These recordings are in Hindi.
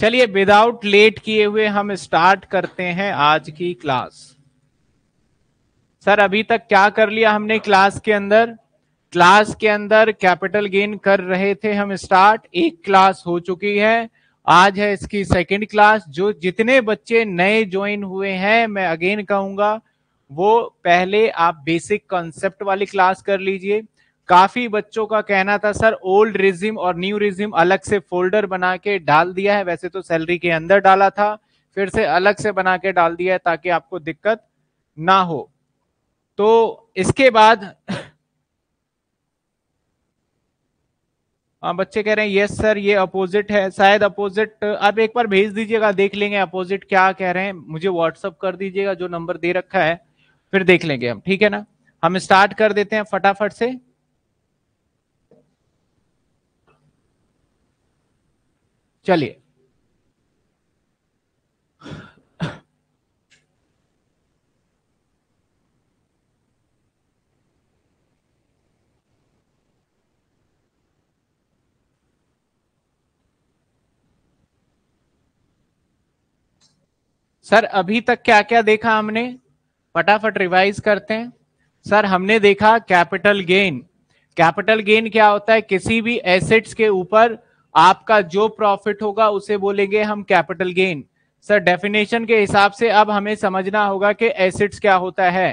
चलिए विदाउट लेट किए हुए हम स्टार्ट करते हैं आज की क्लास सर अभी तक क्या कर लिया हमने क्लास के अंदर क्लास के अंदर कैपिटल गेन कर रहे थे हम स्टार्ट एक क्लास हो चुकी है आज है इसकी सेकंड क्लास जो जितने बच्चे नए ज्वाइन हुए हैं मैं अगेन कहूंगा वो पहले आप बेसिक कॉन्सेप्ट वाली क्लास कर लीजिए काफी बच्चों का कहना था सर ओल्ड रिजिम और न्यू रिजिम अलग से फोल्डर बना के डाल दिया है वैसे तो सैलरी के अंदर डाला था फिर से अलग से बना के डाल दिया है ताकि आपको दिक्कत ना हो तो इसके बाद आ, हाँ, बच्चे कह रहे हैं यस सर ये अपोजिट है शायद अपोजिट आप एक बार भेज दीजिएगा देख लेंगे अपोजिट क्या कह रहे हैं मुझे व्हाट्सअप कर दीजिएगा जो नंबर दे रखा है फिर देख लेंगे हम ठीक है ना हम स्टार्ट कर देते हैं फटाफट से चलिए सर अभी तक क्या क्या देखा हमने फटाफट रिवाइज करते हैं सर हमने देखा कैपिटल गेन कैपिटल गेन क्या होता है किसी भी एसेट्स के ऊपर आपका जो प्रॉफिट होगा उसे बोलेंगे हम कैपिटल गेन सर डेफिनेशन के हिसाब से अब हमें समझना होगा कि एसेट्स क्या होता है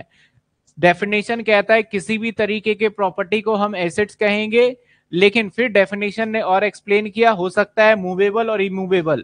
डेफिनेशन कहता है किसी भी तरीके के प्रॉपर्टी को हम एसेट्स कहेंगे लेकिन फिर डेफिनेशन ने और एक्सप्लेन किया हो सकता है मूवेबल और इमूवेबल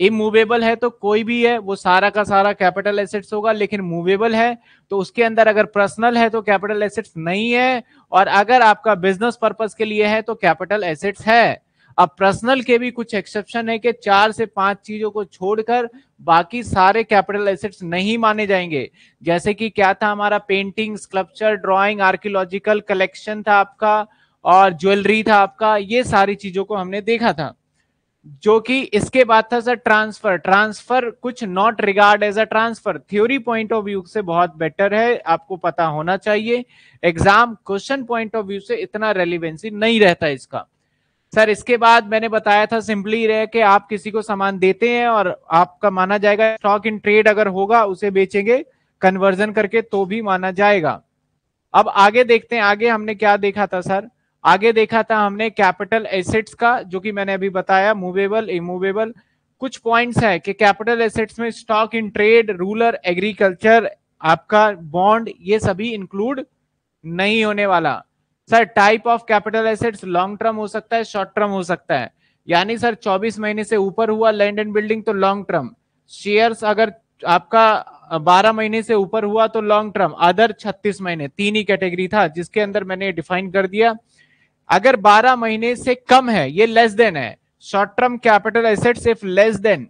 इमूवेबल है तो कोई भी है वो सारा का सारा कैपिटल एसेट्स होगा लेकिन मूवेबल है तो उसके अंदर अगर पर्सनल है तो कैपिटल एसेट्स नहीं है और अगर आपका बिजनेस पर्पज के लिए है तो कैपिटल एसेट्स है अब पर्सनल के भी कुछ एक्सेप्शन है कि चार से पांच चीजों को छोड़कर बाकी सारे कैपिटल एसेट्स नहीं माने जाएंगे जैसे कि क्या था हमारा painting sculpture drawing archaeological collection था आपका और ज्वेलरी था आपका ये सारी चीजों को हमने देखा था जो कि इसके बाद था सर ट्रांसफर ट्रांसफर कुछ not regard as a transfer theory point of view से बहुत बेटर है आपको पता होना चाहिए exam question point of view से इतना रेलिवेंसी नहीं रहता इसका सर इसके बाद मैंने बताया था सिंपली रहे के आप किसी को सामान देते हैं और आपका माना जाएगा स्टॉक इन ट्रेड अगर होगा उसे बेचेंगे कन्वर्जन करके तो भी माना जाएगा अब आगे देखते हैं आगे हमने क्या देखा था सर आगे देखा था हमने कैपिटल एसेट्स का जो कि मैंने अभी बताया मूवेबल इमूवेबल कुछ पॉइंट्स है कि कैपिटल एसेट्स में stock in trade rural agriculture आपका बॉन्ड ये सभी इंक्लूड नहीं होने वाला sir type of capital assets long term हो सकता है शॉर्ट टर्म हो सकता है यानी सर 24 महीने से ऊपर हुआ लैंड एंड बिल्डिंग तो लॉन्ग टर्म शेयर्स अगर आपका 12 महीने से ऊपर हुआ तो लॉन्ग टर्म अदर 36 महीने तीन ही कैटेगरी था जिसके अंदर मैंने डिफाइन कर दिया अगर 12 महीने से कम है ये लेस देन है short term capital assets if less than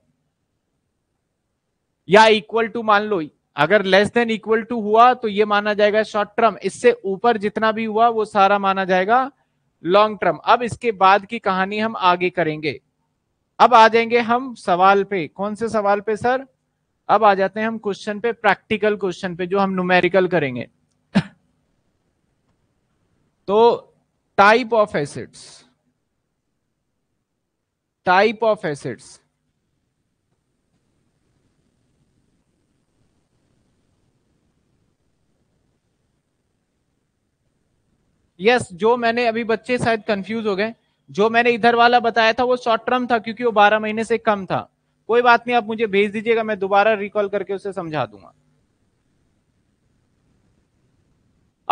या इक्वल टू मान लो अगर लेस देन इक्वल टू हुआ तो ये माना जाएगा शॉर्ट टर्म इससे ऊपर जितना भी हुआ वो सारा माना जाएगा लॉन्ग टर्म अब इसके बाद की कहानी हम आगे करेंगे अब आ जाएंगे हम सवाल पे कौन से सवाल पे सर अब आ जाते हैं हम क्वेश्चन पे प्रैक्टिकल क्वेश्चन पे जो हम न्यूमेरिकल करेंगे तो type of acids type of acids yes जो मैंने अभी बच्चे शायद कंफ्यूज हो गए जो मैंने इधर वाला बताया था वो शॉर्ट टर्म था क्योंकि वो बारह महीने से कम था कोई बात नहीं आप मुझे भेज दीजिएगा मैं दोबारा रिकॉल करके उसे समझा दूंगा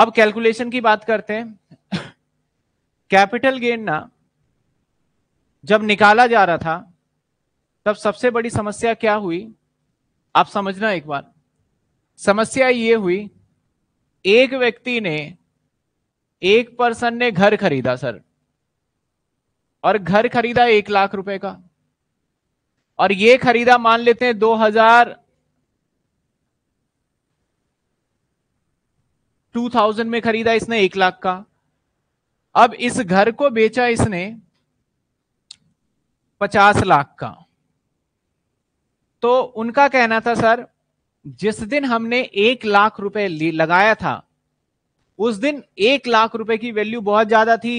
अब कैलकुलेशन की बात करते हैं कैपिटल गेन ना जब निकाला जा रहा था तब सबसे बड़ी समस्या क्या हुई आप समझना एक बार समस्या ये हुई एक व्यक्ति ने एक पर्सन ने घर खरीदा सर और घर खरीदा एक लाख रुपए का और ये खरीदा मान लेते हैं दो हजार टू थाउजेंड में खरीदा इसने एक लाख का अब इस घर को बेचा इसने पचास लाख का तो उनका कहना था सर जिस दिन हमने एक लाख रुपए लगाया था उस दिन एक लाख रुपए की वैल्यू बहुत ज्यादा थी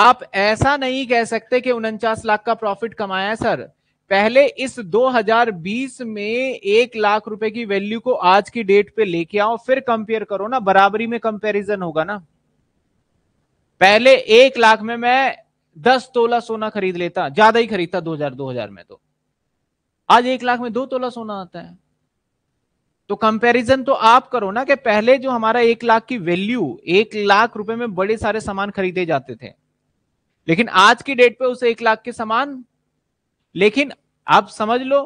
आप ऐसा नहीं कह सकते कि उनचास लाख का प्रॉफिट कमाया सर पहले इस 2020 में एक लाख रुपए की वैल्यू को आज की डेट पे लेके आओ फिर कंपेयर करो ना बराबरी में कंपैरिजन होगा ना पहले एक लाख में मैं दस तोला सोना खरीद लेता ज्यादा ही खरीदता दो हजार दो हजार में तो आज एक लाख में दो तोला सोना आता है तो कंपैरिजन तो आप करो ना कि पहले जो हमारा एक लाख की वैल्यू एक लाख रुपए में बड़े सारे सामान खरीदे जाते थे लेकिन आज की डेट पे उसे एक लाख के सामान लेकिन आप समझ लो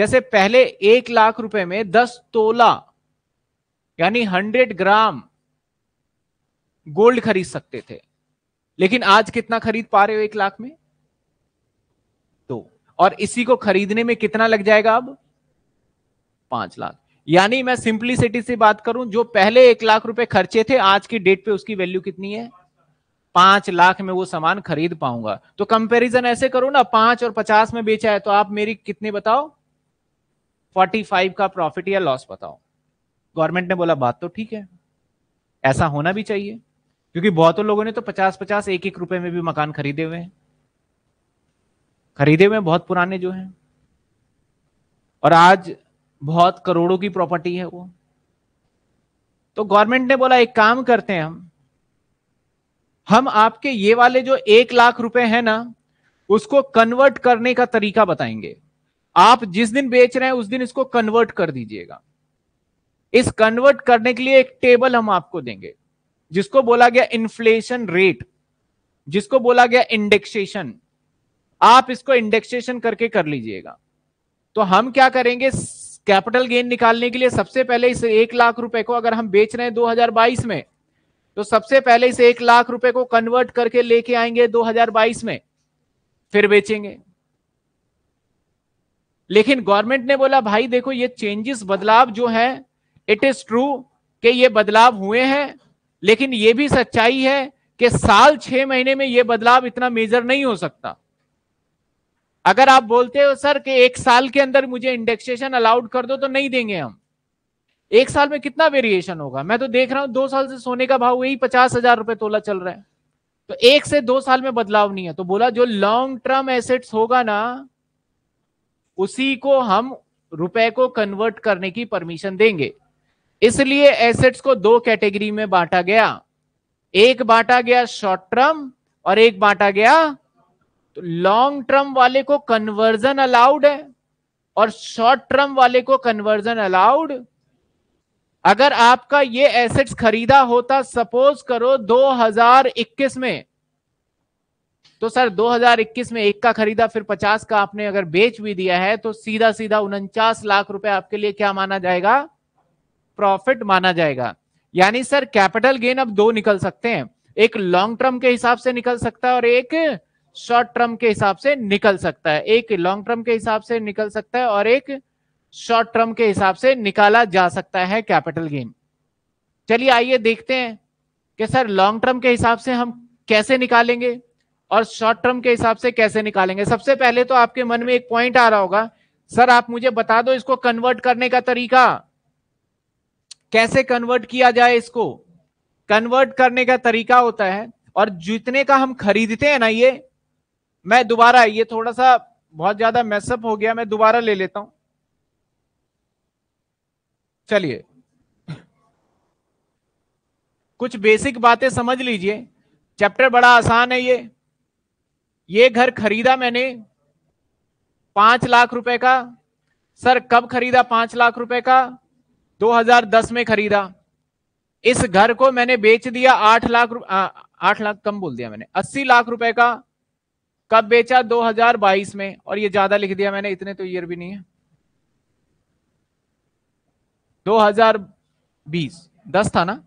जैसे पहले एक लाख रुपए में दस तोला यानी हंड्रेड ग्राम गोल्ड खरीद सकते थे लेकिन आज कितना खरीद पा रहे हो एक लाख में तो और इसी को खरीदने में कितना लग जाएगा अब पांच लाख यानी मैं सिंप्लिसिटी से बात करूं जो पहले एक लाख रुपए खर्चे थे आज की डेट पे उसकी वैल्यू कितनी है पांच लाख में वो सामान खरीद पाऊंगा तो कंपैरिजन ऐसे करो ना पांच और पचास में बेचा है तो आप मेरी कितने बताओ फोर्टी फाइव का प्रॉफिट या लॉस बताओ गवर्नमेंट ने बोला बात तो ठीक है ऐसा होना भी चाहिए क्योंकि बहुतों लोगों ने तो पचास पचास एक एक रुपए में भी मकान खरीदे हुए हैं खरीदे हुए बहुत पुराने जो हैं और आज बहुत करोड़ों की प्रॉपर्टी है वो तो गवर्नमेंट ने बोला एक काम करते हैं हम हम आपके ये वाले जो एक लाख रुपए है ना उसको कन्वर्ट करने का तरीका बताएंगे आप जिस दिन बेच रहे हैं उस दिन इसको कन्वर्ट कर दीजिएगा इस कन्वर्ट करने के लिए एक टेबल हम आपको देंगे जिसको बोला गया इन्फ्लेशन रेट जिसको बोला गया इंडेक्सेशन आप इसको इंडेक्सेशन करके कर लीजिएगा तो हम क्या करेंगे कैपिटल गेन निकालने के लिए सबसे पहले इस एक लाख रुपए को अगर हम बेच रहे हैं 2022 में तो सबसे पहले इस एक लाख रुपए को कन्वर्ट करके लेके आएंगे 2022 में फिर बेचेंगे लेकिन गवर्नमेंट ने बोला भाई देखो ये चेंजेस बदलाव जो है इट इज ट्रू कि ये बदलाव हुए हैं लेकिन ये भी सच्चाई है कि साल छह महीने में ये बदलाव इतना मेजर नहीं हो सकता अगर आप बोलते हो सर कि एक साल के अंदर मुझे इंडेक्सेशन अलाउड कर दो तो नहीं देंगे हम एक साल में कितना वेरिएशन होगा मैं तो देख रहा हूं दो साल से सोने का भाव वही पचास हजार रुपए तोला चल रहा है तो एक से दो साल में बदलाव नहीं है तो बोला जो लॉन्ग टर्म एसेट्स होगा ना उसी को हम रुपए को कन्वर्ट करने की परमिशन देंगे इसलिए एसेट्स को दो कैटेगरी में बांटा गया एक बांटा गया शॉर्ट टर्म और एक बांटा गया लॉन्ग टर्म वाले को कन्वर्जन अलाउड है और शॉर्ट टर्म वाले को कन्वर्जन अलाउड अगर आपका ये एसेट्स खरीदा होता सपोज करो 2021 में तो सर 2021 में एक का खरीदा फिर 50 का आपने अगर बेच भी दिया है तो सीधा सीधा उनचास लाख रुपए आपके लिए क्या माना जाएगा प्रॉफिट माना जाएगा यानी सर कैपिटल गेन अब दो निकल सकते हैं एक लॉन्ग टर्म के हिसाब से निकल सकता है और एक शॉर्ट टर्म के हिसाब से निकल सकता है एक लॉन्ग टर्म के हिसाब से निकल सकता है और एक शॉर्ट टर्म के हिसाब से निकाला जा सकता है कैपिटल गेन चलिए आइए देखते हैं कि सर लॉन्ग टर्म के हिसाब से हम कैसे निकालेंगे और शॉर्ट टर्म के हिसाब से कैसे निकालेंगे सबसे पहले तो आपके मन में एक पॉइंट आ रहा होगा सर आप मुझे बता दो इसको कन्वर्ट करने का तरीका कैसे कन्वर्ट किया जाए इसको कन्वर्ट करने का तरीका होता है और जितने का हम खरीदते हैं ना ये मैं दोबारा ये थोड़ा सा बहुत ज्यादा मैसअप हो गया मैं दोबारा ले लेता हूं चलिए कुछ बेसिक बातें समझ लीजिए चैप्टर बड़ा आसान है ये ये घर खरीदा मैंने पांच लाख रुपए का सर कब खरीदा पांच लाख रुपए का 2010 में खरीदा इस घर को मैंने बेच दिया आठ लाख आठ लाख कम बोल दिया मैंने अस्सी लाख रुपए का कब बेचा 2022 में और ये ज्यादा लिख दिया मैंने इतने तो ईयर भी नहीं है 2020 10 था ना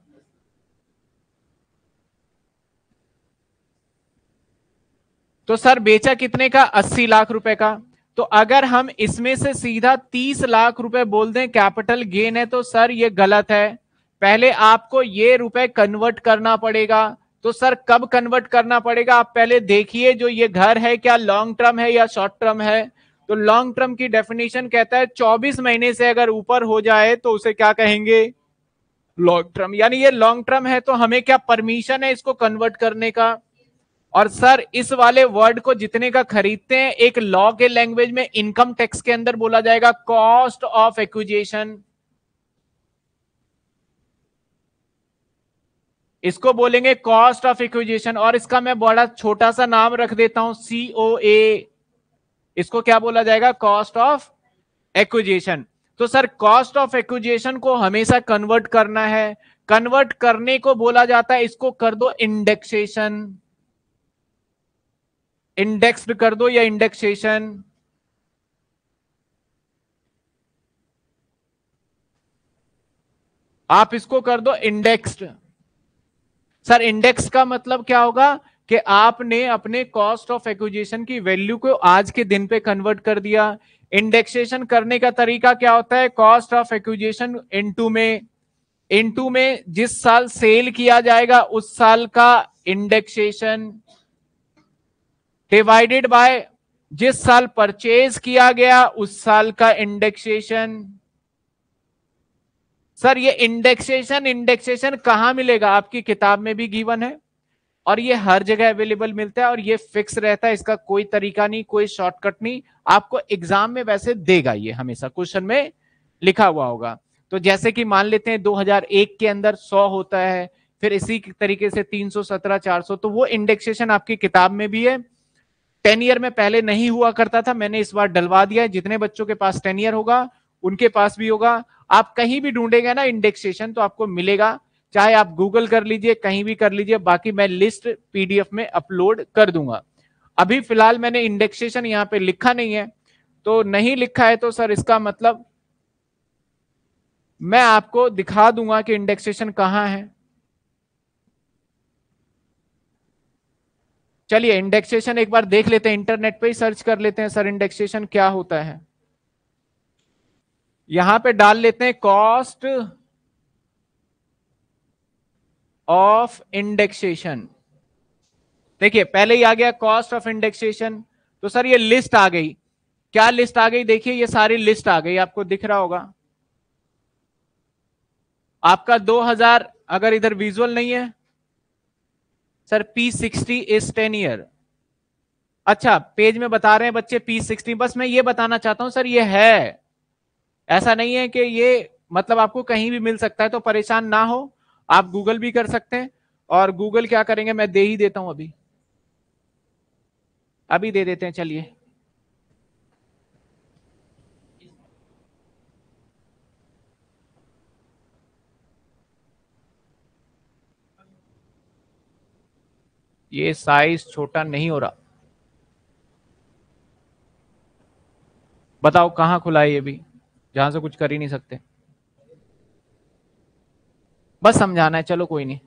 तो सर बेचा कितने का 80 लाख रुपए का तो अगर हम इसमें से सीधा 30 लाख रुपए बोल दें कैपिटल गेन है तो सर ये गलत है पहले आपको ये रुपए कन्वर्ट करना पड़ेगा तो सर कब कन्वर्ट करना पड़ेगा आप पहले देखिए जो ये घर है क्या लॉन्ग टर्म है या शॉर्ट टर्म है तो लॉन्ग टर्म की डेफिनेशन कहता है 24 महीने से अगर ऊपर हो जाए तो उसे क्या कहेंगे लॉन्ग टर्म यानी ये लॉन्ग टर्म है तो हमें क्या परमिशन है इसको कन्वर्ट करने का और सर इस वाले वर्ड को जितने का खरीदते हैं एक लॉ के लैंग्वेज में इनकम टैक्स के अंदर बोला जाएगा कॉस्ट ऑफ एक्विजेशन इसको बोलेंगे कॉस्ट ऑफ इक्विजिशन और इसका मैं बड़ा छोटा सा नाम रख देता हूं सीओ ए इसको क्या बोला जाएगा कॉस्ट ऑफ एक्विजिशन तो सर कॉस्ट ऑफ एक्विजिशन को हमेशा कन्वर्ट करना है कन्वर्ट करने को बोला जाता है इसको कर दो इंडेक्सेशन इंडेक्स्ड कर दो या इंडेक्सेशन आप इसको कर दो इंडेक्स्ड सर इंडेक्स का मतलब क्या होगा कि आपने अपने कॉस्ट ऑफ एक्विजिशन की वैल्यू को आज के दिन पे कन्वर्ट कर दिया इंडेक्सेशन करने का तरीका क्या होता है कॉस्ट ऑफ एक्विजिशन इनटू में इनटू में जिस साल सेल किया जाएगा उस साल का इंडेक्सेशन डिवाइडेड बाय जिस साल परचेज किया गया उस साल का इंडेक्सेशन सर ये इंडेक्सेशन इंडेक्सेशन कहाँ मिलेगा आपकी किताब में भी गीवन है और ये हर जगह अवेलेबल मिलता है और ये फिक्स रहता है इसका कोई तरीका नहीं कोई शॉर्टकट नहीं आपको एग्जाम में वैसे देगा ये हमेशा क्वेश्चन में लिखा हुआ होगा तो जैसे कि मान लेते हैं 2001 के अंदर 100 होता है फिर इसी तरीके से 317 400 तो वो इंडेक्सेशन आपकी किताब में भी है टेन ईयर में पहले नहीं हुआ करता था मैंने इस बार डलवा दिया है जितने बच्चों के पास टेन ईयर होगा उनके पास भी होगा आप कहीं भी ढूंढेंगे ना इंडेक्सेशन तो आपको मिलेगा चाहे आप गूगल कर लीजिए कहीं भी कर लीजिए बाकी मैं लिस्ट पीडीएफ में अपलोड कर दूंगा अभी फिलहाल मैंने इंडेक्सेशन यहाँ पे लिखा नहीं है तो नहीं लिखा है तो सर इसका मतलब मैं आपको दिखा दूंगा कि इंडेक्सेशन कहाँ है चलिए इंडेक्सेशन एक बार देख लेते हैं इंटरनेट पे ही सर्च कर लेते हैं सर इंडेक्सेशन क्या होता है यहां पे डाल लेते हैं कॉस्ट ऑफ इंडेक्सेशन देखिए पहले ही आ गया कॉस्ट ऑफ इंडेक्सेशन तो सर ये लिस्ट आ गई क्या लिस्ट आ गई देखिए ये सारी लिस्ट आ गई आपको दिख रहा होगा आपका 2000 अगर इधर विजुअल नहीं है sir P60 sixty is ten year अच्छा पेज में बता रहे हैं बच्चे P60 बस मैं ये बताना चाहता हूं सर ये है ऐसा नहीं है कि ये मतलब आपको कहीं भी मिल सकता है तो परेशान ना हो आप गूगल भी कर सकते हैं और गूगल क्या करेंगे मैं दे ही देता हूं अभी अभी दे देते हैं चलिए ये साइज छोटा नहीं हो रहा बताओ कहां खुला है ये भी जहां से कुछ कर ही नहीं सकते बस समझाना है चलो कोई नहीं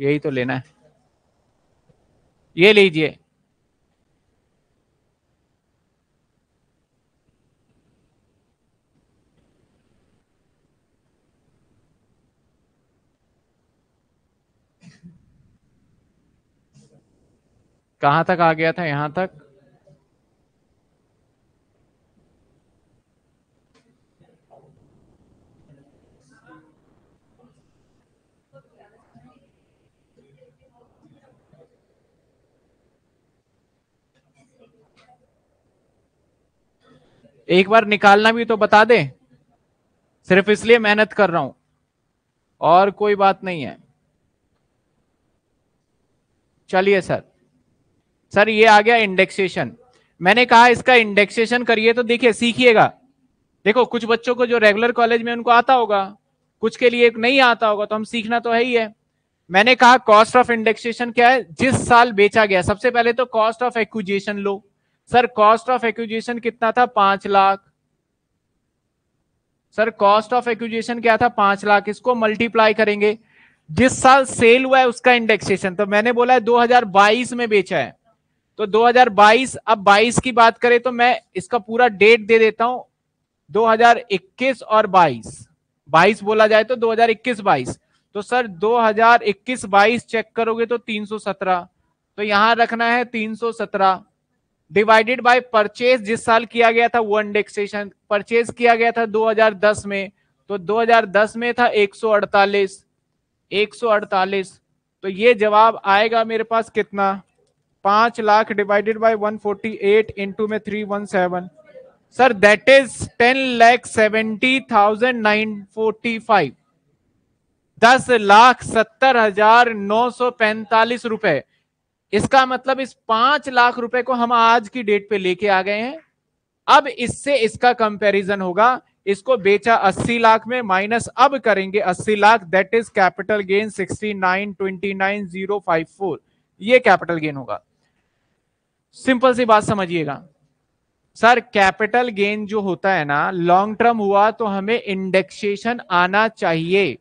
यही तो लेना है ये लीजिए कहां तक आ गया था यहां तक एक बार निकालना भी तो बता दे सिर्फ इसलिए मेहनत कर रहा हूं और कोई बात नहीं है चलिए सर सर ये आ गया इंडेक्सेशन मैंने कहा इसका इंडेक्सेशन करिए तो देखिए सीखिएगा देखो कुछ बच्चों को जो रेगुलर कॉलेज में उनको आता होगा कुछ के लिए नहीं आता होगा तो हम सीखना तो है ही है मैंने कहा कॉस्ट ऑफ इंडेक्सेशन क्या है जिस साल बेचा गया सबसे पहले तो कॉस्ट ऑफ एक्विजिएशन लो सर कॉस्ट ऑफ एक्विजिएशन कितना था पांच lakh sir cost of acquisition क्या था पांच लाख इसको मल्टीप्लाई करेंगे जिस साल सेल हुआ है उसका इंडेक्सेशन तो मैंने बोला है 2022 में बेचा है तो 2022 अब 22 की बात करें तो मैं इसका पूरा डेट दे देता हूं 2021 और 22 22 बोला जाए तो 2021-22 तो सर 2021-22 चेक करोगे तो 317 तो यहां रखना है 317 डिवाइडेड बाय परचेज जिस साल किया गया था वो इंडेक्सेशन परचेज किया गया था 2010 में तो 2010 में था 148 148 तो ये जवाब आएगा मेरे पास कितना पांच lakh divided by 148 forty eight into में three one seven sir that is ten lakh seventy thousand nine forty five दस लाख सत्तर हजार नौ सौ पैंतालीस रुपए इसका मतलब इस पांच लाख रुपए को हम आज की डेट पे लेके आ गए हैं अब इससे इसका कंपैरिजन होगा इसको बेचा अस्सी लाख में माइनस अब करेंगे अस्सी lakh that is capital gain sixty nine nine twenty five four ये कैपिटल गेन होगा सिंपल सी बात समझिएगा सर कैपिटल गेन जो होता है ना लॉन्ग टर्म हुआ तो हमें इंडेक्सेशन आना चाहिए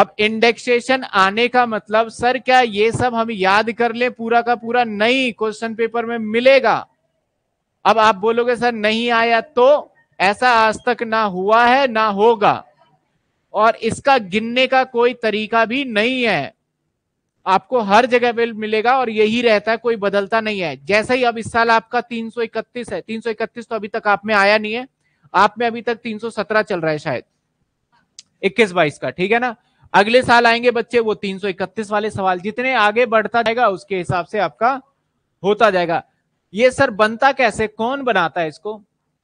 अब इंडेक्सेशन आने का मतलब सर क्या ये सब हम याद कर ले पूरा का पूरा नहीं क्वेश्चन पेपर में मिलेगा अब आप बोलोगे सर नहीं आया तो ऐसा आज तक ना हुआ है ना होगा और इसका गिनने का कोई तरीका भी नहीं है आपको हर जगह पे मिलेगा और यही रहता है कोई बदलता नहीं है जैसा ही अब इस साल आपका 331 है 331 तो अभी तक आप में आया नहीं है आप में अभी तक 317 चल रहा है शायद 21 बाईस का ठीक है ना अगले साल आएंगे बच्चे वो 331 वाले सवाल जितने आगे बढ़ता जाएगा उसके हिसाब से आपका होता जाएगा ये सर बनता कैसे कौन बनाता है इसको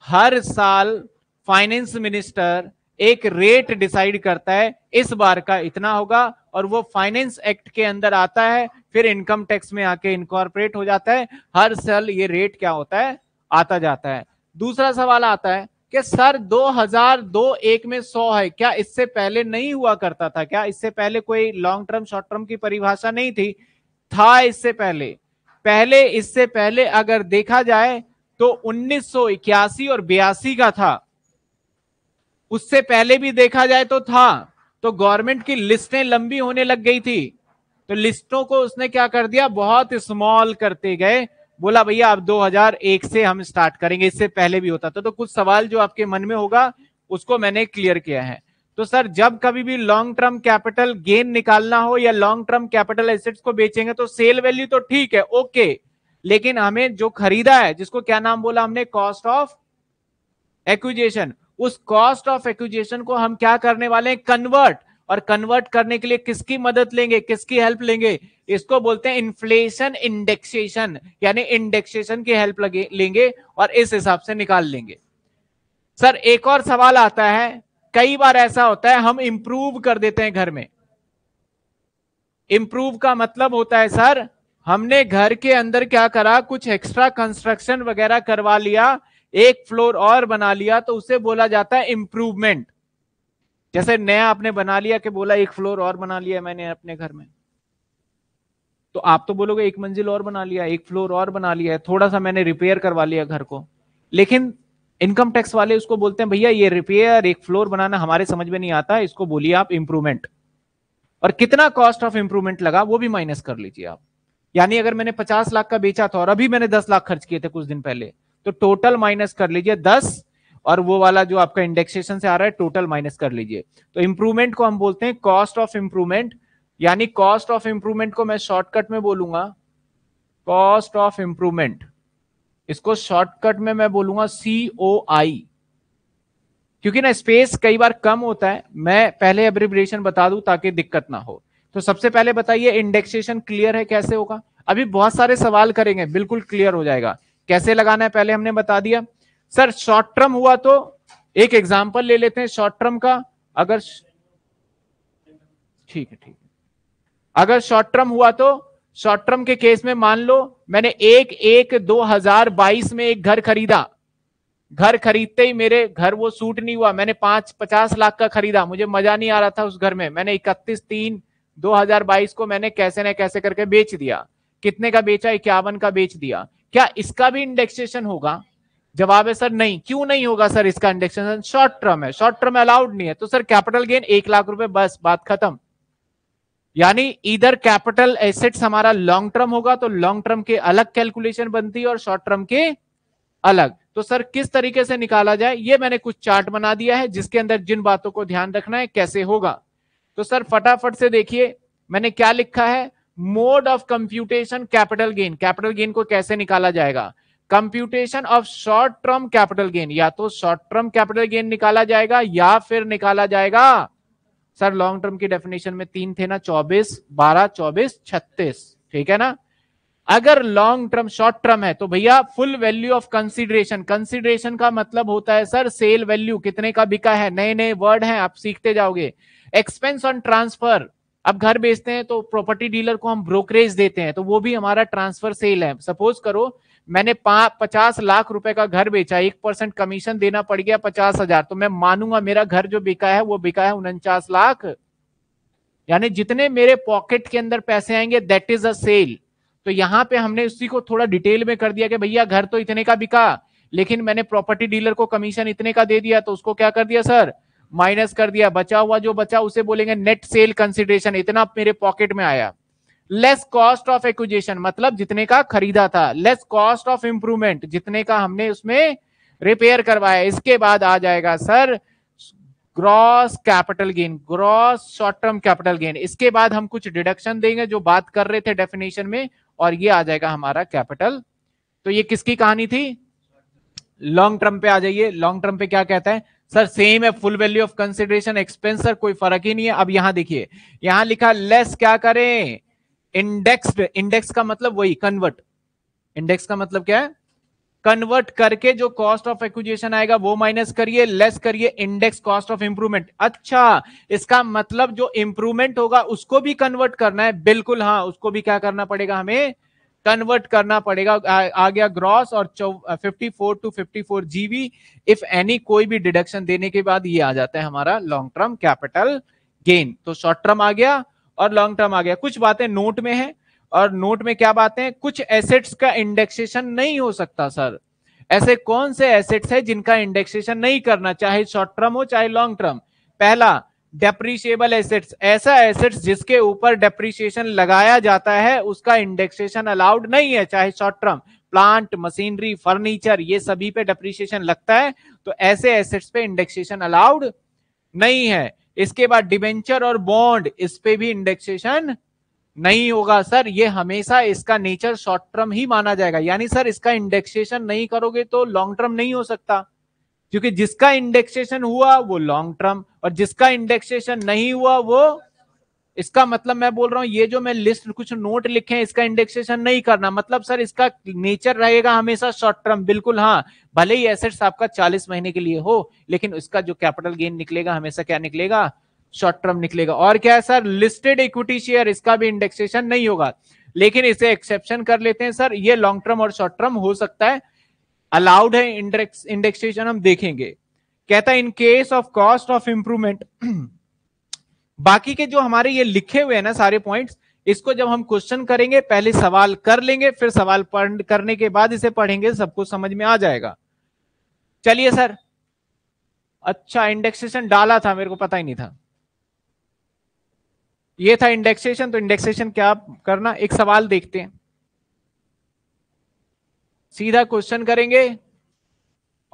हर साल फाइनेंस मिनिस्टर एक रेट डिसाइड करता है इस बार का इतना होगा और वो फाइनेंस एक्ट के अंदर आता है फिर इनकम टैक्स में आके इनकॉर्पोरेट हो जाता है हर साल ये रेट क्या होता है आता जाता है दूसरा सवाल आता है कि सर 2002 एक में 100 है क्या इससे पहले नहीं हुआ करता था क्या इससे पहले कोई लॉन्ग टर्म शॉर्ट टर्म की परिभाषा नहीं थी था इससे पहले पहले इससे पहले अगर देखा जाए तो उन्नीस और बयासी का था उससे पहले भी देखा जाए तो था तो गवर्नमेंट की लिस्टें लंबी होने लग गई थी तो लिस्टों को उसने क्या कर दिया बहुत स्मॉल करते गए बोला भैया आप 2001 से हम स्टार्ट करेंगे इससे पहले भी होता था तो कुछ सवाल जो आपके मन में होगा उसको मैंने क्लियर किया है तो सर जब कभी भी लॉन्ग टर्म कैपिटल गेन निकालना हो या लॉन्ग टर्म कैपिटल एसेट्स को बेचेंगे तो सेल वैल्यू तो ठीक है ओके लेकिन हमें जो खरीदा है जिसको क्या नाम बोला हमने कॉस्ट ऑफ एक्विजेशन उस कॉस्ट ऑफ एक्विजेशन को हम क्या करने वाले हैं कन्वर्ट और कन्वर्ट करने के लिए किसकी मदद लेंगे किसकी हेल्प लेंगे इसको बोलते हैं इन्फ्लेशन इंडेक्सेशन यानी इंडेक्सेशन की हेल्प लेंगे और इस हिसाब से निकाल लेंगे सर एक और सवाल आता है कई बार ऐसा होता है हम इंप्रूव कर देते हैं घर में इंप्रूव का मतलब होता है सर हमने घर के अंदर क्या करा कुछ एक्स्ट्रा कंस्ट्रक्शन वगैरह करवा लिया एक फ्लोर और बना लिया तो उसे बोला जाता है इंप्रूवमेंट जैसे नया आपने बना लिया कि बोला एक फ्लोर और बना लिया मैंने अपने घर में तो आप तो बोलोगे एक मंजिल और बना लिया एक फ्लोर और बना लिया है थोड़ा सा मैंने रिपेयर करवा लिया घर को लेकिन इनकम टैक्स वाले उसको बोलते हैं भैया ये रिपेयर एक फ्लोर बनाना हमारे समझ में नहीं आता इसको बोलिए आप इंप्रूवमेंट और कितना कॉस्ट ऑफ इंप्रूवमेंट लगा वो भी माइनस कर लीजिए आप यानी अगर मैंने पचास लाख का बेचा था और अभी मैंने दस लाख खर्च किए थे कुछ दिन पहले तो टोटल माइनस कर लीजिए दस और वो वाला जो आपका इंडेक्सेशन से आ रहा है टोटल माइनस कर लीजिए तो इंप्रूवमेंट को हम बोलते हैं कॉस्ट ऑफ इंप्रूवमेंट यानी कॉस्ट ऑफ इंप्रूवमेंट को मैं शॉर्टकट में बोलूंगा कॉस्ट ऑफ इंप्रूवमेंट इसको शॉर्टकट में मैं बोलूंगा सी ओ आई क्योंकि ना स्पेस कई बार कम होता है मैं पहले एब्रिब्रेशन बता दूं ताकि दिक्कत ना हो तो सबसे पहले बताइए इंडेक्सेशन क्लियर है कैसे होगा अभी बहुत सारे सवाल करेंगे बिल्कुल क्लियर हो जाएगा कैसे लगाना है पहले हमने बता दिया सर शॉर्ट टर्म हुआ तो एक एग्जाम्पल ले लेते हैं शॉर्ट टर्म का अगर ठीक है ठीक है अगर शॉर्ट टर्म हुआ तो शॉर्ट टर्म के केस में मान लो मैंने एक एक दो हजार बाईस में एक घर खरीदा घर खरीदते ही मेरे घर वो सूट नहीं हुआ मैंने पांच पचास लाख का खरीदा मुझे मजा नहीं आ रहा था उस घर में मैंने इकतीस तीन 2022 को मैंने कैसे न कैसे करके बेच दिया कितने का बेचा इक्यावन का बेच दिया क्या इसका भी इंडेक्सेशन होगा जवाब है सर नहीं क्यों नहीं होगा सर इसका इंडेक्सेशन शॉर्ट टर्म है शॉर्ट टर्म अलाउड नहीं है तो सर कैपिटल गेन एक लाख रुपए बस बात खत्म यानी इधर कैपिटल एसेट्स हमारा लॉन्ग टर्म होगा तो लॉन्ग टर्म के अलग कैलकुलेशन बनती है और शॉर्ट टर्म के अलग तो सर किस तरीके से निकाला जाए ये मैंने कुछ चार्ट बना दिया है जिसके अंदर जिन बातों को ध्यान रखना है कैसे होगा तो सर फटाफट से देखिए मैंने क्या लिखा है mode of computation capital gain capital gain को कैसे निकाला जाएगा computation of short term capital gain या तो शॉर्ट टर्म कैपिटल गेन निकाला जाएगा या फिर निकाला जाएगा सर लॉन्ग टर्म की डेफिनेशन में तीन थे ना चौबीस बारह चौबीस छत्तीस ठीक है ना अगर लॉन्ग टर्म शॉर्ट टर्म है तो भैया full value of consideration consideration का मतलब होता है सर सेल वैल्यू कितने का बिका है नए नए वर्ड हैं आप सीखते जाओगे एक्सपेंस ऑन ट्रांसफर अब घर बेचते हैं तो प्रॉपर्टी डीलर को हम ब्रोकरेज देते हैं तो वो भी हमारा ट्रांसफर सेल है सपोज करो मैंने पचास लाख रुपए का घर बेचा एक परसेंट कमीशन देना पड़ गया पचास हजार तो मैं मानूंगा मेरा घर जो बिका है वो बिका है उनचास लाख यानी जितने मेरे पॉकेट के अंदर पैसे आएंगे दैट इज अ सेल तो यहाँ पे हमने उसी को थोड़ा डिटेल में कर दिया कि भैया घर तो इतने का बिका लेकिन मैंने प्रॉपर्टी डीलर को कमीशन इतने का दे दिया तो उसको क्या कर दिया सर माइनस कर दिया बचा हुआ जो बचा उसे बोलेंगे नेट सेल कंसिडरेशन इतना मेरे पॉकेट में आया लेस कॉस्ट ऑफ एक्विजेशन मतलब जितने का खरीदा था लेस कॉस्ट ऑफ इंप्रूवमेंट जितने का हमने उसमें रिपेयर करवाया इसके बाद आ जाएगा sir gross capital gain gross short term capital gain इसके बाद हम कुछ डिडक्शन देंगे जो बात कर रहे थे डेफिनेशन में और ये आ जाएगा हमारा कैपिटल तो ये किसकी कहानी थी लॉन्ग टर्म पे आ जाइए लॉन्ग टर्म पे क्या कहता है सर सेम है full value of consideration expense sir कोई फर्क ही नहीं है अब यहां देखिए यहां लिखा लेस क्या करें इंडेक्सड इंडेक्स का मतलब वही कन्वर्ट इंडेक्स का मतलब क्या है कन्वर्ट करके जो कॉस्ट ऑफ एक्विजिशन आएगा वो माइनस करिए लेस करिए इंडेक्स कॉस्ट ऑफ इंप्रूवमेंट अच्छा इसका मतलब जो इंप्रूवमेंट होगा उसको भी कन्वर्ट करना है बिल्कुल हाँ उसको भी क्या करना पड़ेगा हमें कन्वर्ट करना पड़ेगा आ, आ गया ग्रॉस और fifty four two fifty four if any कोई भी डिडक्शन देने के बाद ये आ जाता है हमारा लॉन्ग टर्म कैपिटल गेन तो शॉर्ट टर्म आ गया और लॉन्ग टर्म आ गया कुछ बातें नोट में है और नोट में क्या बातें कुछ एसेट्स का इंडेक्सेशन नहीं हो सकता सर ऐसे कौन से एसेट्स है जिनका इंडेक्सेशन नहीं करना चाहे शॉर्ट टर्म हो चाहे लॉन्ग टर्म पहला डेप्रीशिएबल एसेट्स ऐसा एसेट्स जिसके ऊपर डेप्रीशियशन लगाया जाता है उसका इंडेक्सेशन अलाउड नहीं है चाहे short term plant machinery furniture ये सभी पे डेप्रीशिएशन लगता है तो ऐसे एसेट्स पे इंडेक्सेशन अलाउड नहीं है इसके बाद डिबेंचर और बॉन्ड इस पे भी इंडेक्सेशन नहीं होगा सर ये हमेशा इसका नेचर शॉर्ट टर्म ही माना जाएगा यानी सर इसका इंडेक्सेशन नहीं करोगे तो लॉन्ग टर्म नहीं हो सकता क्योंकि जिसका इंडेक्सेशन हुआ वो लॉन्ग टर्म और जिसका इंडेक्सेशन नहीं हुआ वो इसका मतलब मैं बोल रहा हूं ये जो मैं लिस्ट कुछ नोट लिखे हैं इसका इंडेक्सेशन नहीं करना मतलब सर इसका नेचर रहेगा हमेशा शॉर्ट टर्म बिल्कुल हाँ भले ही एसेट्स आपका 40 महीने के लिए हो लेकिन उसका जो कैपिटल गेन निकलेगा हमेशा क्या निकलेगा शॉर्ट टर्म निकलेगा और क्या है सर लिस्टेड इक्विटी शेयर इसका भी इंडेक्सेशन नहीं होगा लेकिन इसे एक्सेप्शन कर लेते हैं सर ये लॉन्ग टर्म और शॉर्ट टर्म हो सकता है अलाउड है इंडेक्स इंडेक्सेशन हम देखेंगे कहता है in case of cost of improvement बाकी के जो हमारे ये लिखे हुए हैं ना सारे पॉइंट्स इसको जब हम क्वेश्चन करेंगे पहले सवाल कर लेंगे फिर सवाल पढ़ करने के बाद इसे पढ़ेंगे सब कुछ समझ में आ जाएगा चलिए सर अच्छा इंडेक्सेशन डाला था मेरे को पता ही नहीं था ये था इंडेक्सेशन तो इंडेक्सेशन क्या करना एक सवाल देखते हैं सीधा क्वेश्चन करेंगे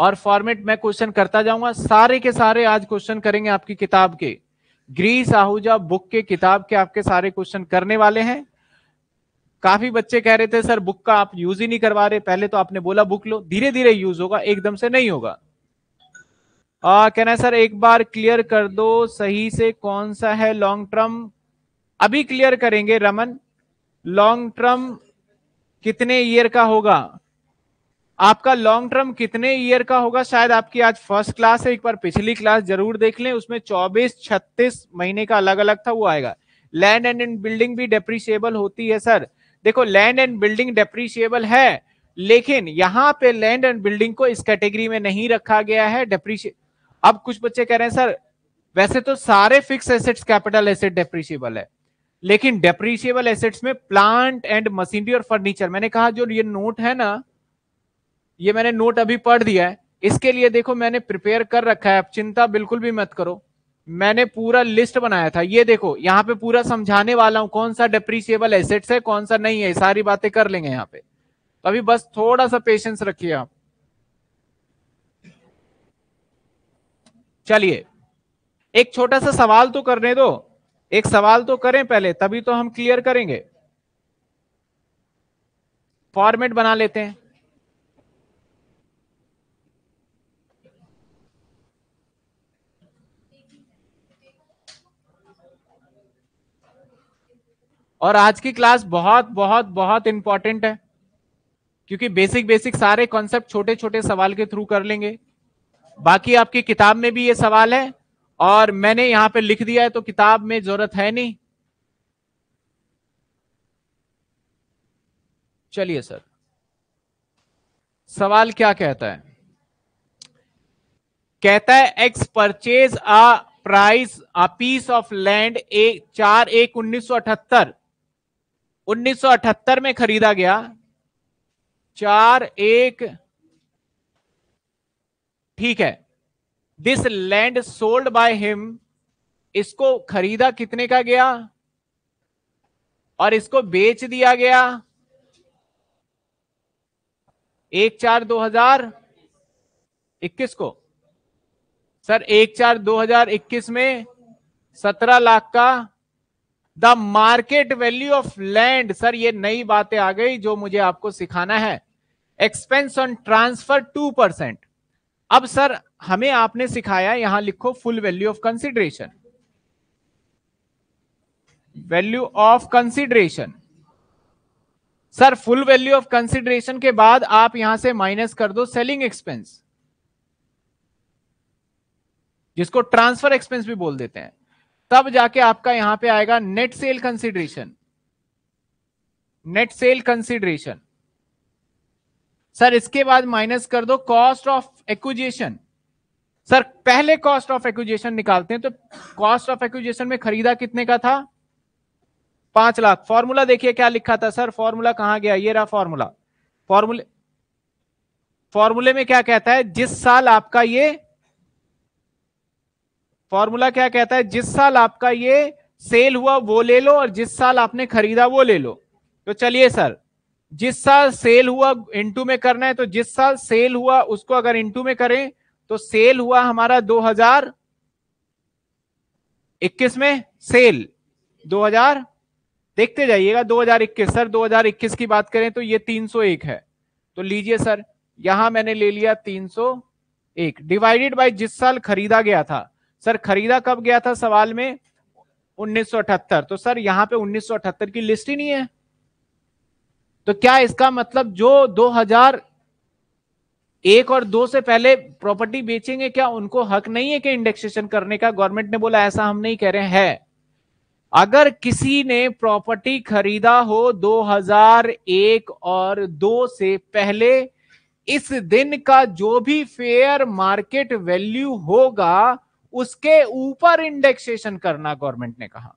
और फॉर्मेट मैं क्वेश्चन करता जाऊंगा सारे के सारे आज क्वेश्चन करेंगे आपकी किताब के ग्रीस आहूजा बुक के किताब के आपके सारे क्वेश्चन करने वाले हैं काफी बच्चे कह रहे थे सर बुक का आप यूज ही नहीं करवा रहे पहले तो आपने बोला बुक लो धीरे धीरे यूज होगा एकदम से नहीं होगा कहना सर एक बार क्लियर कर दो सही से कौन सा है लॉन्ग टर्म अभी क्लियर करेंगे रमन लॉन्ग टर्म कितने ईयर का होगा आपका लॉन्ग टर्म कितने ईयर का होगा शायद आपकी आज फर्स्ट क्लास है एक बार पिछली क्लास जरूर देख लें उसमें 24 36 महीने का अलग अलग था वो आएगा लैंड एंड एंड बिल्डिंग भी डेप्रिशिएबल होती है सर देखो लैंड एंड बिल्डिंग डेप्रीशियबल है लेकिन यहाँ पे लैंड एंड बिल्डिंग को इस कैटेगरी में नहीं रखा गया है डेप्रीशिए अब कुछ बच्चे कह रहे हैं सर वैसे तो सारे fix assets capital asset depreciable है लेकिन डेप्रिशिएबल एसेट्स में प्लांट एंड मशीनरी और फर्नीचर मैंने कहा जो ये नोट है ना ये मैंने नोट अभी पढ़ दिया है इसके लिए देखो मैंने प्रिपेयर कर रखा है आप चिंता बिल्कुल भी मत करो मैंने पूरा लिस्ट बनाया था ये देखो यहाँ पे पूरा समझाने वाला हूं कौन सा डिप्रीशिएबल एसेट्स है कौन सा नहीं है सारी बातें कर लेंगे यहाँ पे तो अभी बस थोड़ा सा पेशेंस रखिए आप चलिए एक छोटा सा सवाल तो करने दो एक सवाल तो करें पहले तभी तो हम क्लियर करेंगे फॉर्मेट बना लेते हैं और आज की क्लास बहुत बहुत बहुत इंपॉर्टेंट है क्योंकि बेसिक बेसिक सारे कॉन्सेप्ट छोटे छोटे सवाल के थ्रू कर लेंगे बाकी आपकी किताब में भी ये सवाल है और मैंने यहां पे लिख दिया है तो किताब में जरूरत है नहीं चलिए सर सवाल क्या कहता है कहता है X purchase a price a piece of land a चार एक उन्नीस सौ अठहत्तर 1978 में खरीदा गया चार एक ठीक है this land sold by him इसको खरीदा कितने का गया और इसको बेच दिया गया एक चार दो हजार इक्कीस को सर एक चार दो हजार इक्कीस में सत्रह लाख का the market value of land sir ये नई बातें आ गई जो मुझे आपको सिखाना है expense on transfer two percent अब सर हमें आपने सिखाया यहां लिखो full value of consideration value of consideration sir full value of consideration के बाद आप यहां से माइनस कर दो सेलिंग एक्सपेंस जिसको ट्रांसफर एक्सपेंस भी बोल देते हैं तब जाके आपका यहां पे आएगा net sale consideration net sale consideration sir इसके बाद माइनस कर दो कॉस्ट ऑफ एक्विजेशन सर पहले कॉस्ट ऑफ एक्विजेशन निकालते हैं तो कॉस्ट ऑफ एक्विजेशन में खरीदा कितने का था पांच लाख फॉर्मूला देखिए क्या लिखा था सर फॉर्मूला कहां गया ये रहा फॉर्मूला फॉर्मूले फॉर्मूले में क्या कहता है जिस साल आपका ये फॉर्मूला क्या कहता है जिस साल आपका ये सेल हुआ वो ले लो और जिस साल आपने खरीदा वो ले लो तो चलिए सर जिस साल सेल हुआ इंटू में करना है तो जिस साल सेल हुआ उसको अगर इंटू में करें तो सेल हुआ हमारा 2021 में सेल 2000 देखते जाइएगा 2021 सर 2021 की बात करें तो ये 301 है तो लीजिए सर यहां मैंने ले लिया 301 डिवाइडेड बाय जिस साल खरीदा गया था सर खरीदा कब गया था सवाल में 1978 तो सर यहां पे 1978 की लिस्ट ही नहीं है तो क्या इसका मतलब जो एक और दो से पहले प्रॉपर्टी बेचेंगे क्या उनको हक नहीं है कि इंडेक्सेशन करने का गवर्नमेंट ने बोला ऐसा हम नहीं कह रहे हैं अगर किसी ने प्रॉपर्टी खरीदा हो 2001 और दो से पहले इस दिन का जो भी फेयर मार्केट वैल्यू होगा उसके ऊपर इंडेक्सेशन करना गवर्नमेंट ने कहा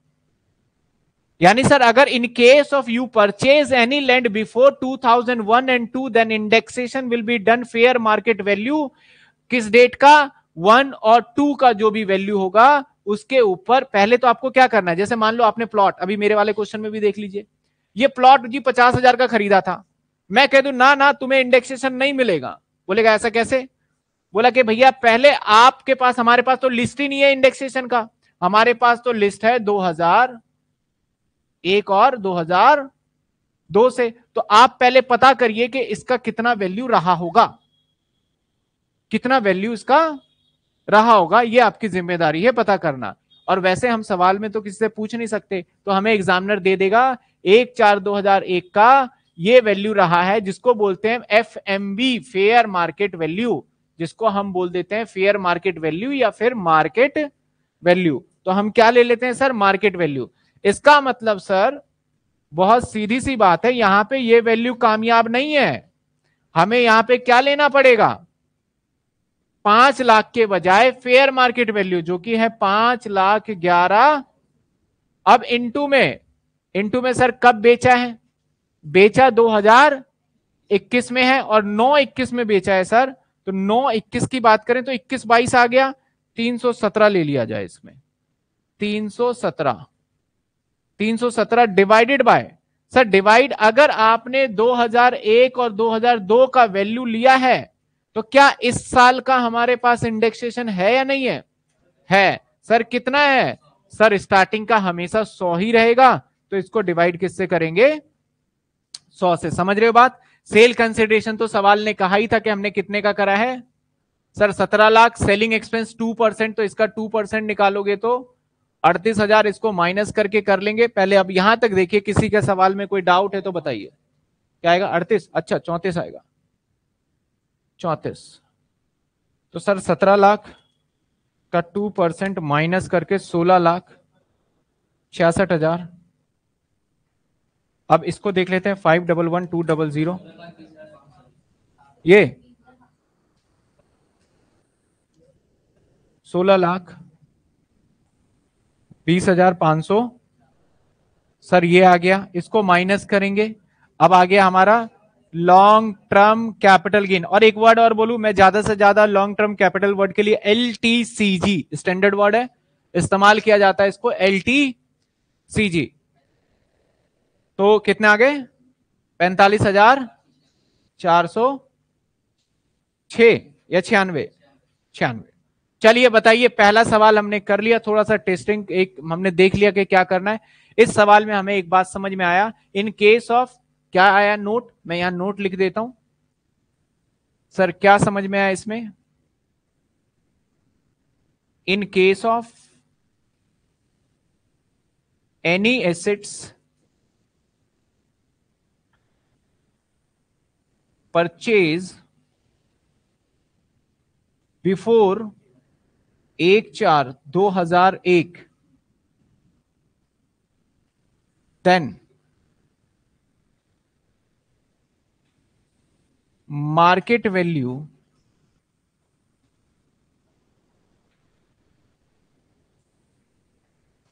यानी सर अगर in case of you purchase any land before 2001 and 2 then indexation will be done fair market value किस डेट का वन और टू का जो भी वैल्यू होगा उसके ऊपर पहले तो आपको क्या करना है जैसे मान लो आपने प्लॉट अभी मेरे वाले क्वेश्चन में भी देख लीजिए ये प्लॉट जी पचास हजार का खरीदा था मैं कह दू ना ना तुम्हें इंडेक्सेशन नहीं मिलेगा बोलेगा ऐसा कैसे बोला कि भैया पहले आपके पास हमारे पास तो लिस्ट ही नहीं है इंडेक्सेशन का हमारे पास तो लिस्ट है एक और 2002 से तो आप पहले पता करिए कि इसका कितना वैल्यू रहा होगा कितना वैल्यू इसका रहा होगा ये आपकी जिम्मेदारी है पता करना और वैसे हम सवाल में तो किसी से पूछ नहीं सकते तो हमें एग्जामिनर दे देगा एक चार दो हजार एक का ये वैल्यू रहा है जिसको बोलते हैं F M V fair market value जिसको हम बोल देते हैं फेयर मार्केट वैल्यू या फिर मार्केट वैल्यू तो हम क्या ले लेते हैं सर मार्केट वैल्यू इसका मतलब सर बहुत सीधी सी बात है यहां पे ये वैल्यू कामयाब नहीं है हमें यहां पे क्या लेना पड़ेगा पांच लाख के बजाय फेयर मार्केट वैल्यू जो कि है पांच लाख ग्यारह अब इंटू में इंटू में सर कब बेचा है बेचा 2021 में है और नौ इक्कीस में बेचा है सर तो नौ इक्कीस की बात करें तो इक्कीस बाईस आ गया तीन सौ सत्रह ले लिया जाए इसमें तीन सौ सत्रह तीन सौ सत्रह डिवाइडेड बाय सर डिवाइड अगर आपने 2001 और 2002 का वैल्यू लिया है तो क्या इस साल का हमारे पास इंडेक्सेशन है या नहीं है है सर कितना है सर स्टार्टिंग का हमेशा सौ ही रहेगा तो इसको डिवाइड किससे करेंगे सौ से समझ रहे हो बात सेल कंसिडरेशन तो सवाल ने कहा ही था कि हमने कितने का करा है सर सत्रह lakh selling expense two percent तो इसका टू परसेंट निकालोगे तो अड़तीस हजार इसको माइनस करके कर लेंगे पहले अब यहां तक देखिए किसी के सवाल में कोई डाउट है तो बताइए क्या आएगा अड़तीस अच्छा चौंतीस आएगा चौंतीस तो सर सत्रह लाख का टू परसेंट माइनस करके सोलह लाख छियासठ हजार अब इसको देख लेते हैं five double one two double zero ये सोलह लाख बीस हजार पांच सौ सर ये आ गया इसको माइनस करेंगे अब आ गया हमारा लॉन्ग टर्म कैपिटल गेन और एक वर्ड और बोलू मैं ज्यादा से ज्यादा लॉन्ग टर्म कैपिटल वर्ड के लिए L T C G standard word है इस्तेमाल किया जाता है इसको एल टी सी जी तो कितने आ गए पैंतालीस हजार चार सौ छ या छियानवे छियानवे चलिए बताइए पहला सवाल हमने कर लिया थोड़ा सा टेस्टिंग एक हमने देख लिया कि क्या करना है इस सवाल में हमें एक बात समझ में आया इन केस ऑफ क्या आया नोट मैं यहां नोट लिख देता हूं सर क्या समझ में आया इसमें in case of any assets purchase before एक चार दो हजार एक then market value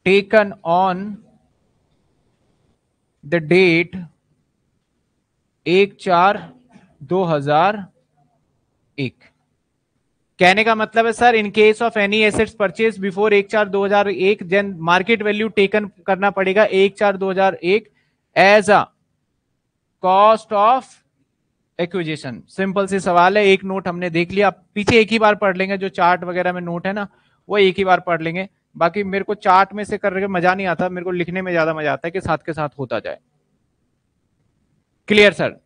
taken on the date एक चार 2001 कहने का मतलब है sir in case of any assets purchase before एक चार 2001 देन मार्केट वैल्यू टेकन करना पड़ेगा एक चार 2001 as a cost of acquisition simple से सवाल है एक नोट हमने देख लिया पीछे एक ही बार पढ़ लेंगे जो चार्ट वगैरह में नोट है ना वो एक ही बार पढ़ लेंगे बाकी मेरे को चार्ट में से करके मजा नहीं आता मेरे को लिखने में ज्यादा मजा आता है कि साथ के साथ होता जाए क्लियर सर